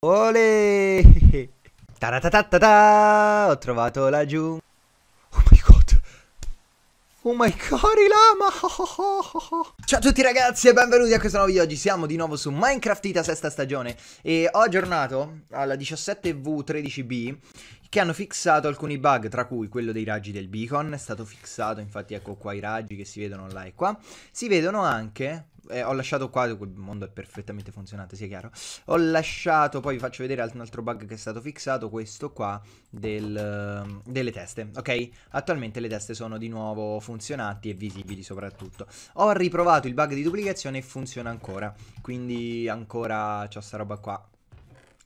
Ole! Taratatatata! Ho trovato laggiù. Oh my god! Oh my god, lama! Ciao a tutti ragazzi e benvenuti a questo nuovo video. Oggi siamo di nuovo su Minecraft Minecraftita sesta stagione e ho aggiornato alla 17v13b che hanno fissato alcuni bug, tra cui quello dei raggi del beacon, è stato fissato, infatti ecco qua i raggi che si vedono là e qua. Si vedono anche eh, ho lasciato qua, quel mondo è perfettamente funzionante, sia chiaro. Ho lasciato, poi vi faccio vedere un altro bug che è stato fissato, questo qua del, ehm, delle teste, ok? Attualmente le teste sono di nuovo funzionanti e visibili soprattutto. Ho riprovato il bug di duplicazione e funziona ancora, quindi ancora ho sta roba qua.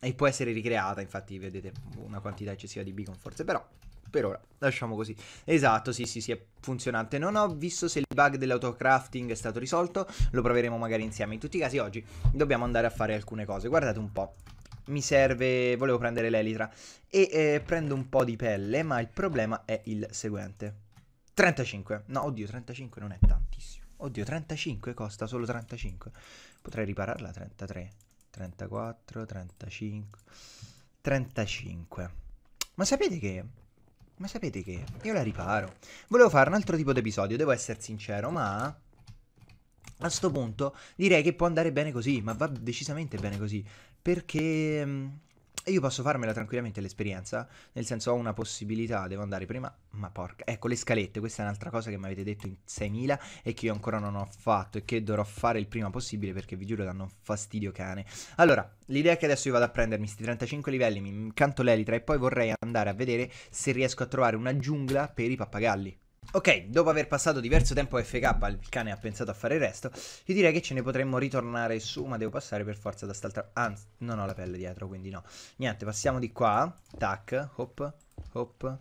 E può essere ricreata, infatti vedete una quantità eccessiva di beacon forse, però per ora lasciamo così. Esatto, sì, sì, sì, è funzionante. Non ho visto se il bug dell'autocrafting è stato risolto, lo proveremo magari insieme. In tutti i casi oggi dobbiamo andare a fare alcune cose. Guardate un po'. Mi serve, volevo prendere l'elitra e eh, prendo un po' di pelle, ma il problema è il seguente. 35. No, oddio, 35 non è tantissimo. Oddio, 35 costa solo 35. Potrei ripararla 33, 34, 35. 35. Ma sapete che ma sapete che? Io la riparo. Volevo fare un altro tipo di episodio, devo essere sincero, ma... A sto punto direi che può andare bene così, ma va decisamente bene così. Perché mm, e io posso farmela tranquillamente l'esperienza, nel senso ho una possibilità, devo andare prima, ma porca, ecco le scalette, questa è un'altra cosa che mi avete detto in 6000 e che io ancora non ho fatto e che dovrò fare il prima possibile perché vi giuro danno fastidio cane. Allora, l'idea è che adesso io vado a prendermi questi 35 livelli, mi incanto l'elitra e poi vorrei andare a vedere se riesco a trovare una giungla per i pappagalli. Ok, dopo aver passato diverso tempo a FK, il cane ha pensato a fare il resto, io direi che ce ne potremmo ritornare su, ma devo passare per forza da st'altra... Anzi, non ho la pelle dietro, quindi no. Niente, passiamo di qua, tac, hop, hop.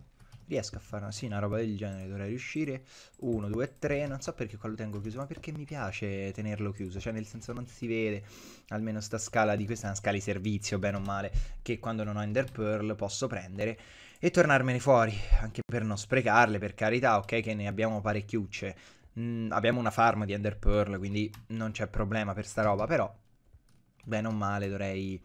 Riesco a fare una, sì, una roba del genere, dovrei riuscire. Uno, due, tre, non so perché qua lo tengo chiuso, ma perché mi piace tenerlo chiuso, cioè nel senso non si vede, almeno sta scala di questa è una scala di servizio, bene o male, che quando non ho Ender Pearl posso prendere e tornarmene fuori, anche per non sprecarle, per carità, ok che ne abbiamo parecchiucce, mm, abbiamo una farm di Ender Pearl, quindi non c'è problema per sta roba, però bene o male dovrei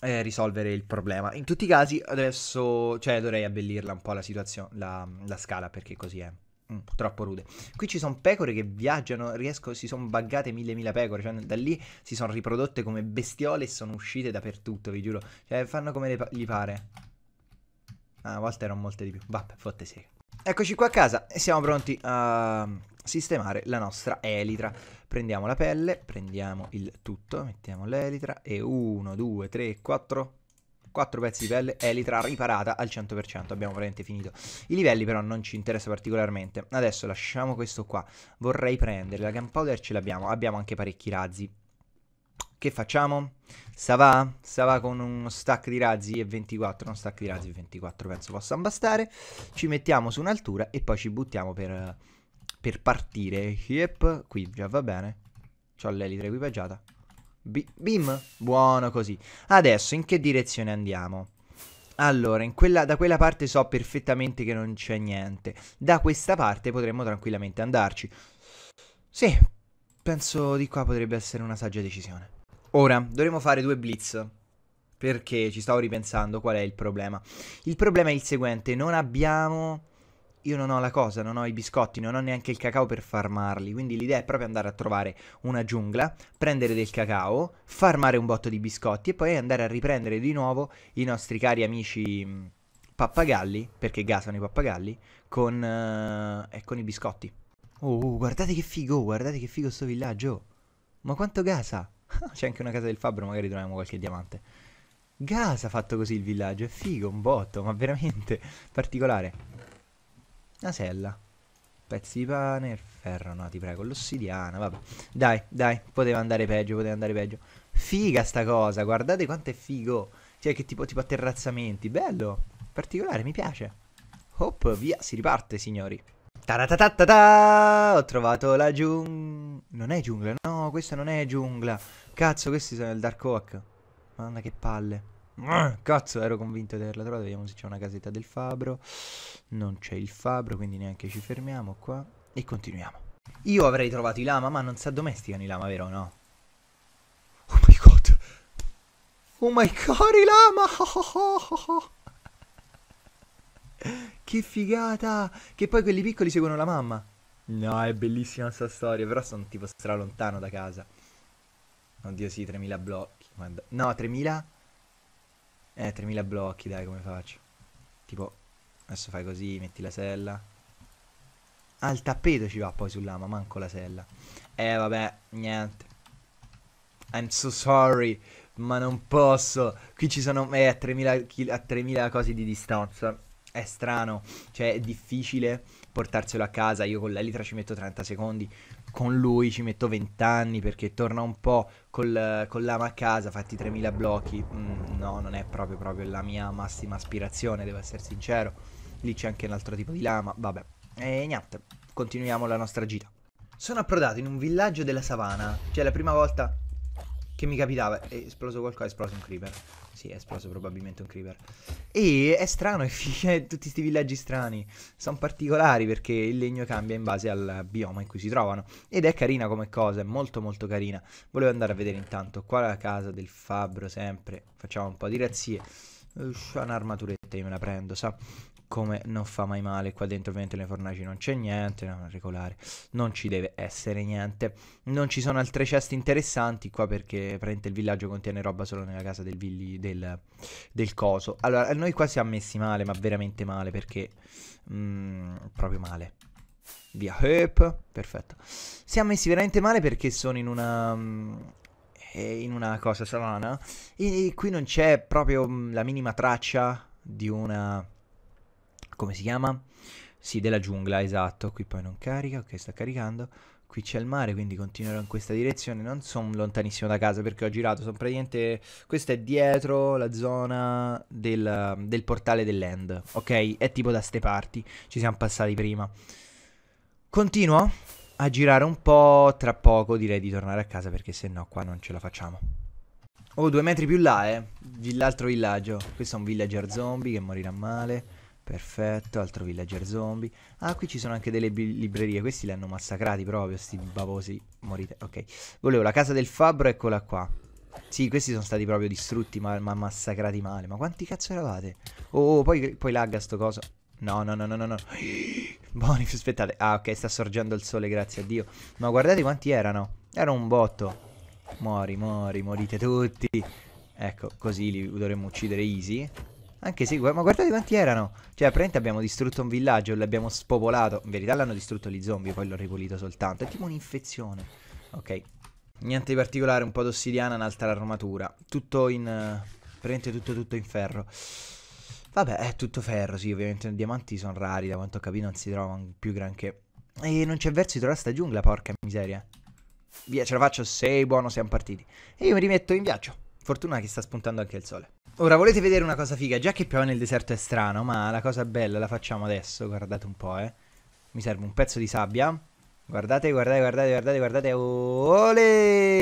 eh, risolvere il problema. In tutti i casi adesso, cioè dovrei abbellirla un po' la situazione, la, la scala, perché così è. Mm, troppo rude. Qui ci sono pecore che viaggiano, riesco, si sono buggate mille mila pecore, cioè da lì si sono riprodotte come bestiole e sono uscite dappertutto, vi giuro. Cioè fanno come gli pare. Ah, a volte erano molte di più. Vabbè, fotte sega. Eccoci qua a casa e siamo pronti a sistemare la nostra elitra. Prendiamo la pelle, prendiamo il tutto, mettiamo l'elitra e 1, 2, 3, 4, 4 pezzi di pelle, elitra riparata al 100%, abbiamo veramente finito. I livelli però non ci interessa particolarmente. Adesso lasciamo questo qua, vorrei prendere la gunpowder, ce l'abbiamo, abbiamo anche parecchi razzi, che facciamo? Sava, Sava con uno stack di razzi e 24, uno stack di razzi e 24 penso possa bastare. Ci mettiamo su un'altura e poi ci buttiamo per, per partire. Yep, qui già va bene. C'ho l'elitra equipaggiata. Bim, buono così. Adesso in che direzione andiamo? Allora, quella, da quella parte so perfettamente che non c'è niente. Da questa parte potremmo tranquillamente andarci. Sì, penso di qua potrebbe essere una saggia decisione. Ora, dovremo fare due blitz. Perché ci stavo ripensando qual è il problema. Il problema è il seguente, non abbiamo... Io non ho la cosa, non ho i biscotti, non ho neanche il cacao per farmarli, quindi l'idea è proprio andare a trovare una giungla, prendere del cacao, farmare un botto di biscotti e poi andare a riprendere di nuovo i nostri cari amici mm, pappagalli, perché gasano i pappagalli, con, uh, eh, con i biscotti. Oh, guardate che figo, guardate che figo sto villaggio. Ma quanto gasa! C'è anche una casa del fabbro, magari troviamo qualche diamante. Gas ha fatto così il villaggio, è figo, un botto, ma veramente particolare. Una sella. Pezzi di pane, il ferro, no, ti prego, l'ossidiana, vabbè. Dai, dai, poteva andare peggio, poteva andare peggio. Figa sta cosa, guardate quanto è figo. Cioè, che tipo, tipo atterrazzamenti, bello. Particolare, mi piace. Hop, via, si riparte, signori. Taratatata! Ho trovato la giungla. Non è giungla, no, questa non è giungla. Cazzo, questi sono il Dark Oak. Mamma che palle. Eh, cazzo, ero convinto di averla trovata. Vediamo se c'è una casetta del fabbro. Non c'è il fabbro, quindi neanche ci fermiamo qua. E continuiamo. Io avrei trovato i lama, ma non si addomesticano i lama, vero no? Oh my god. Oh my god, i lama! Oh oh oh che figata! Che poi quelli piccoli seguono la mamma. No, è bellissima sta storia, però sono tipo stralontano da casa. Oddio sì, 3000 blocchi. Guarda. No, 3000... Eh, 3000 blocchi, dai, come faccio? Tipo, adesso fai così, metti la sella. Ah, il tappeto ci va poi sull'ama, manco la sella. Eh, vabbè, niente. I'm so sorry, ma non posso. Qui ci sono eh, a 3000, a 3000 cose di distanza. È strano, cioè è difficile portarselo a casa, io con l'elitra ci metto 30 secondi, con lui ci metto 20 anni perché torna un po' col, con l'ama a casa, fatti 3000 blocchi, mm, no, non è proprio, proprio la mia massima aspirazione, devo essere sincero, lì c'è anche un altro tipo di lama, vabbè, e niente, continuiamo la nostra gita. Sono approdato in un villaggio della savana, cioè la prima volta che mi capitava. È esploso qualcosa, è esploso un creeper. Sì, è esploso probabilmente un creeper. E è strano, è figa, tutti questi villaggi strani. Sono particolari perché il legno cambia in base al bioma in cui si trovano. Ed è carina come cosa, è molto molto carina. Volevo andare a vedere intanto qua la casa del fabbro sempre. Facciamo un po' di razzie. Uff, un'armaturetta io me la prendo, sa? Come non fa mai male, qua dentro ovviamente nelle fornaci non c'è niente, no, regolare, non ci deve essere niente. Non ci sono altre ceste interessanti qua perché praticamente il villaggio contiene roba solo nella casa del, villi, del, del coso. Allora, noi qua siamo messi male, ma veramente male perché... Mm, proprio male. Via, hep, perfetto. Siamo messi veramente male perché sono in una... Mm, eh, in una cosa strana. E qui non c'è proprio mm, la minima traccia di una... come si chiama? Sì, della giungla, esatto. Qui poi non carica, ok, sta caricando. Qui c'è il mare, quindi continuerò in questa direzione. Non sono lontanissimo da casa perché ho girato. Sono praticamente. Questa è dietro la zona del, del portale dell'end. Ok? È tipo da ste parti. Ci siamo passati prima. Continuo? a girare un po', tra poco direi di tornare a casa perché se no qua non ce la facciamo. Oh, due metri più là, eh. L'altro villaggio. Questo è un villager zombie che morirà male. Perfetto, altro villager zombie. Ah, qui ci sono anche delle librerie. Questi li hanno massacrati proprio, sti bavosi. Morite. Ok. Volevo la casa del fabbro, eccola qua. Sì, questi sono stati proprio distrutti, ma, ma massacrati male. Ma quanti cazzo eravate? Oh, oh poi, poi lagga sto coso. No, no, no, no, no, no. Bonif, aspettate. Ah, ok, sta sorgendo il sole, grazie a Dio. Ma guardate quanti erano. Era un botto. Mori, mori, morite tutti. Ecco, così li dovremmo uccidere easy. Anche se, ma guardate quanti erano. Cioè, praticamente abbiamo distrutto un villaggio, l'abbiamo spopolato. In verità l'hanno distrutto gli zombie, poi l'ho ripulito soltanto. È tipo un'infezione. Ok. Niente di particolare, un po' d'ossidiana, un'altra armatura. Tutto in... Eh, praticamente tutto tutto in ferro. Vabbè, è tutto ferro, sì, ovviamente. I diamanti sono rari, da quanto ho capito, non si trovano più granché. E non c'è verso di trovare sta giungla, porca miseria. Via, ce la faccio, sei buono, siamo partiti. E io mi rimetto in viaggio. Fortuna che sta spuntando anche il sole. Ora, volete vedere una cosa figa? Già che piove nel deserto è strano, ma la cosa bella la facciamo adesso, guardate un po', eh. Mi serve un pezzo di sabbia. Guardate, guardate, guardate, guardate, guardate. Ole!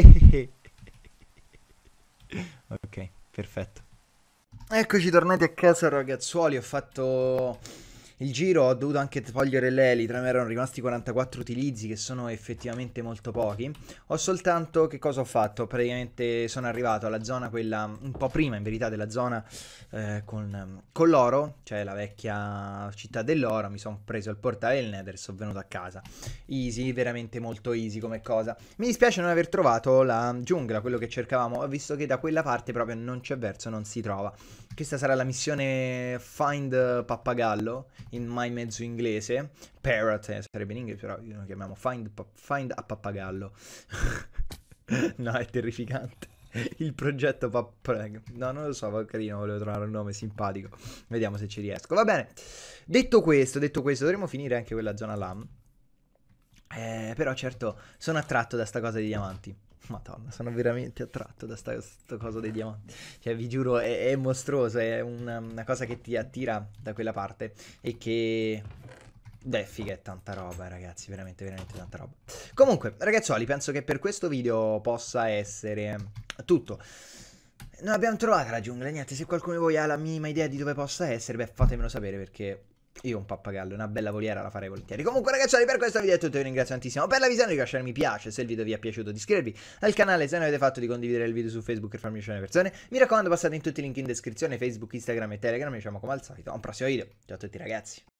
ok, perfetto. Eccoci tornati a casa ragazzuoli, ho fatto il giro ho dovuto anche togliere l'elitra, mi erano rimasti 44 utilizzi che sono effettivamente molto pochi. Ho soltanto, che cosa ho fatto? Praticamente sono arrivato alla zona quella, un po' prima in verità della zona eh, con, con l'oro, cioè la vecchia città dell'oro, mi sono preso il portale del Nether, sono venuto a casa. Easy, veramente molto easy come cosa. Mi dispiace non aver trovato la giungla, quello che cercavamo, visto che da quella parte proprio non c'è verso, non si trova. Questa sarà la missione Find Pappagallo, in mai mezzo inglese, parrot eh, sarebbe in inglese, però lo chiamiamo find, find a pappagallo. no, è terrificante. Il progetto Pappagallo. No, non lo so, va carino, volevo trovare un nome simpatico. Vediamo se ci riesco. Va bene. Detto questo, detto questo, dovremmo finire anche quella zona là. Eh, però certo, sono attratto da sta cosa dei diamanti. Madonna, sono veramente attratto da questa cosa dei diamanti. Cioè, vi giuro, è, è mostruoso, è una, una, cosa che ti attira da quella parte e che... Beh, figa, è tanta roba, ragazzi, veramente, veramente tanta roba. Comunque, ragazzuoli, penso che per questo video possa essere tutto. Non abbiamo trovato la giungla, niente, se qualcuno di voi ha la minima idea di dove possa essere, beh, fatemelo sapere perché io un pappagallo, una bella voliera la farei volentieri. Comunque ragazzi, per questo video è tutto, vi ringrazio tantissimo per la visione, di lasciare mi piace se il video vi è piaciuto, di iscrivervi al canale, se non avete fatto di condividere il video su Facebook e farmi uscire le persone. Mi raccomando, passate in tutti i link in descrizione, Facebook, Instagram e Telegram, diciamo come al solito. A un prossimo video, ciao a tutti ragazzi.